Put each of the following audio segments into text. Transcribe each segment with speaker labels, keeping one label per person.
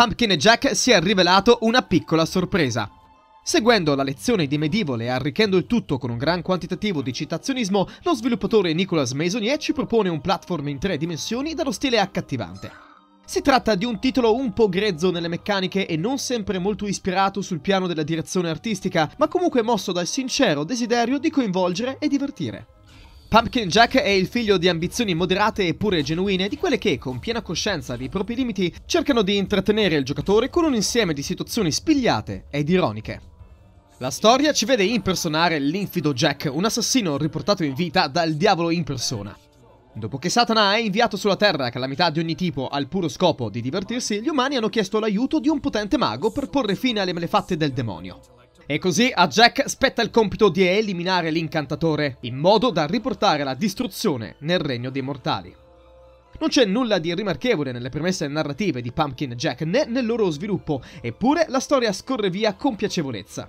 Speaker 1: Pumpkin Jack si è rivelato una piccola sorpresa. Seguendo la lezione di Medieval e arricchendo il tutto con un gran quantitativo di citazionismo, lo sviluppatore Nicolas Maisonier ci propone un platform in tre dimensioni dallo stile accattivante. Si tratta di un titolo un po' grezzo nelle meccaniche e non sempre molto ispirato sul piano della direzione artistica, ma comunque mosso dal sincero desiderio di coinvolgere e divertire. Pumpkin Jack è il figlio di ambizioni moderate eppure genuine, di quelle che, con piena coscienza dei propri limiti, cercano di intrattenere il giocatore con un insieme di situazioni spigliate ed ironiche. La storia ci vede impersonare l'infido Jack, un assassino riportato in vita dal diavolo in persona. Dopo che Satana ha inviato sulla Terra calamità di ogni tipo al puro scopo di divertirsi, gli umani hanno chiesto l'aiuto di un potente mago per porre fine alle malefatte del demonio. E così a Jack spetta il compito di eliminare l'incantatore, in modo da riportare la distruzione nel regno dei mortali. Non c'è nulla di rimarchevole nelle premesse narrative di Pumpkin Jack né nel loro sviluppo, eppure la storia scorre via con piacevolezza.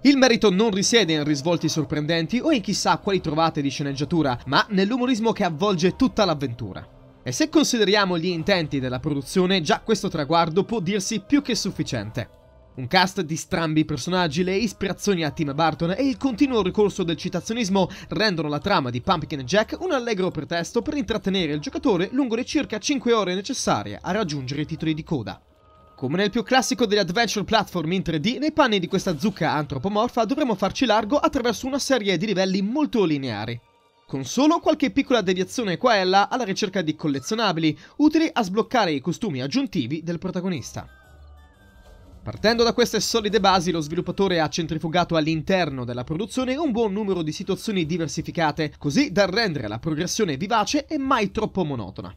Speaker 1: Il merito non risiede in risvolti sorprendenti o in chissà quali trovate di sceneggiatura, ma nell'umorismo che avvolge tutta l'avventura. E se consideriamo gli intenti della produzione, già questo traguardo può dirsi più che sufficiente. Un cast di strambi personaggi, le ispirazioni a Tim Burton e il continuo ricorso del citazionismo rendono la trama di Pumpkin Jack un allegro pretesto per intrattenere il giocatore lungo le circa 5 ore necessarie a raggiungere i titoli di coda. Come nel più classico degli adventure platform in 3D, nei panni di questa zucca antropomorfa dovremo farci largo attraverso una serie di livelli molto lineari, con solo qualche piccola deviazione qua e là alla ricerca di collezionabili, utili a sbloccare i costumi aggiuntivi del protagonista. Partendo da queste solide basi, lo sviluppatore ha centrifugato all'interno della produzione un buon numero di situazioni diversificate, così da rendere la progressione vivace e mai troppo monotona.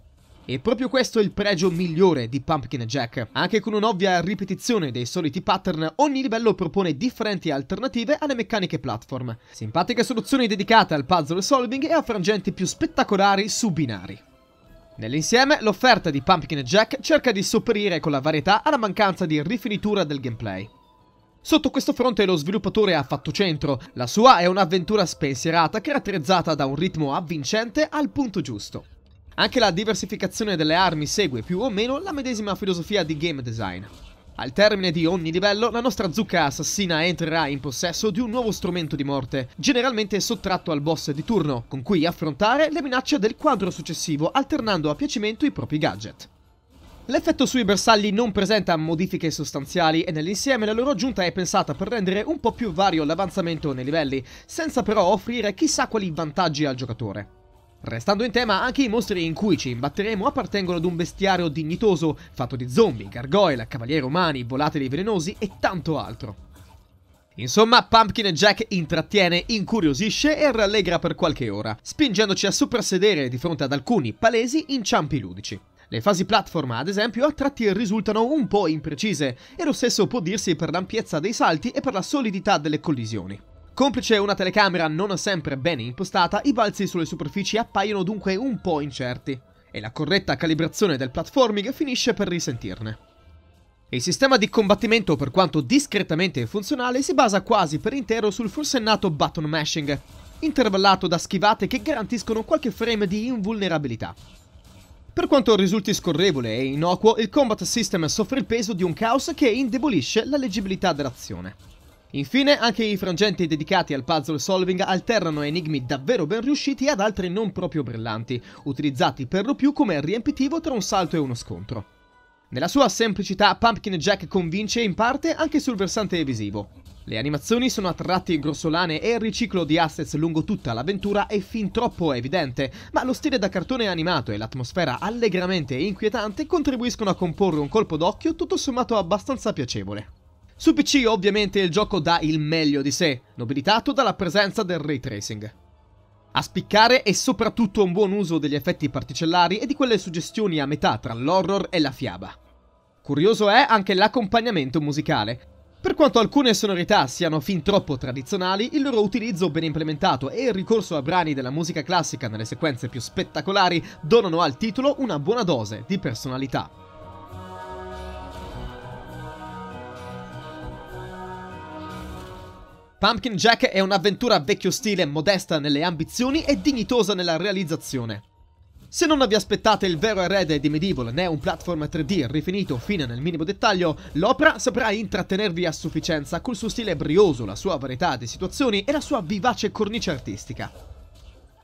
Speaker 1: E proprio questo è il pregio migliore di Pumpkin Jack. Anche con un'ovvia ripetizione dei soliti pattern, ogni livello propone differenti alternative alle meccaniche platform. Simpatiche soluzioni dedicate al puzzle solving e a frangenti più spettacolari su binari. Nell'insieme, l'offerta di Pumpkin Jack cerca di sopperire con la varietà alla mancanza di rifinitura del gameplay. Sotto questo fronte lo sviluppatore ha fatto centro, la sua è un'avventura spensierata caratterizzata da un ritmo avvincente al punto giusto. Anche la diversificazione delle armi segue più o meno la medesima filosofia di game design. Al termine di ogni livello, la nostra zucca assassina entrerà in possesso di un nuovo strumento di morte, generalmente sottratto al boss di turno, con cui affrontare le minacce del quadro successivo, alternando a piacimento i propri gadget. L'effetto sui bersagli non presenta modifiche sostanziali e nell'insieme la loro aggiunta è pensata per rendere un po' più vario l'avanzamento nei livelli, senza però offrire chissà quali vantaggi al giocatore. Restando in tema, anche i mostri in cui ci imbatteremo appartengono ad un bestiario dignitoso, fatto di zombie, gargoyle, cavalieri umani, volatili velenosi e tanto altro. Insomma, Pumpkin Jack intrattiene, incuriosisce e rallegra per qualche ora, spingendoci a soprassedere di fronte ad alcuni palesi inciampi ludici. Le fasi platform, ad esempio, a tratti risultano un po' imprecise, e lo stesso può dirsi per l'ampiezza dei salti e per la solidità delle collisioni. Complice una telecamera non sempre bene impostata, i balzi sulle superfici appaiono dunque un po' incerti, e la corretta calibrazione del platforming finisce per risentirne. Il sistema di combattimento, per quanto discretamente funzionale, si basa quasi per intero sul forsennato button mashing, intervallato da schivate che garantiscono qualche frame di invulnerabilità. Per quanto risulti scorrevole e innocuo, il combat system soffre il peso di un caos che indebolisce la leggibilità dell'azione. Infine, anche i frangenti dedicati al puzzle solving alternano enigmi davvero ben riusciti ad altri non proprio brillanti, utilizzati per lo più come riempitivo tra un salto e uno scontro. Nella sua semplicità, Pumpkin Jack convince in parte anche sul versante visivo. Le animazioni sono a tratti grossolane e il riciclo di assets lungo tutta l'avventura è fin troppo evidente, ma lo stile da cartone animato e l'atmosfera allegramente inquietante contribuiscono a comporre un colpo d'occhio tutto sommato abbastanza piacevole. Su PC ovviamente il gioco dà il meglio di sé, nobilitato dalla presenza del ray tracing. A spiccare è soprattutto un buon uso degli effetti particellari e di quelle suggestioni a metà tra l'horror e la fiaba. Curioso è anche l'accompagnamento musicale. Per quanto alcune sonorità siano fin troppo tradizionali, il loro utilizzo ben implementato e il ricorso a brani della musica classica nelle sequenze più spettacolari donano al titolo una buona dose di personalità. Pumpkin Jack è un'avventura vecchio stile, modesta nelle ambizioni e dignitosa nella realizzazione. Se non vi aspettate il vero erede di Medieval né un platform 3D rifinito fino nel minimo dettaglio, l'opera saprà intrattenervi a sufficienza col suo stile brioso, la sua varietà di situazioni e la sua vivace cornice artistica.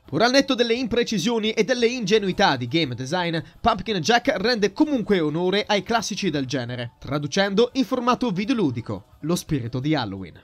Speaker 1: Pur al netto delle imprecisioni e delle ingenuità di game design, Pumpkin Jack rende comunque onore ai classici del genere, traducendo in formato videoludico, lo spirito di Halloween.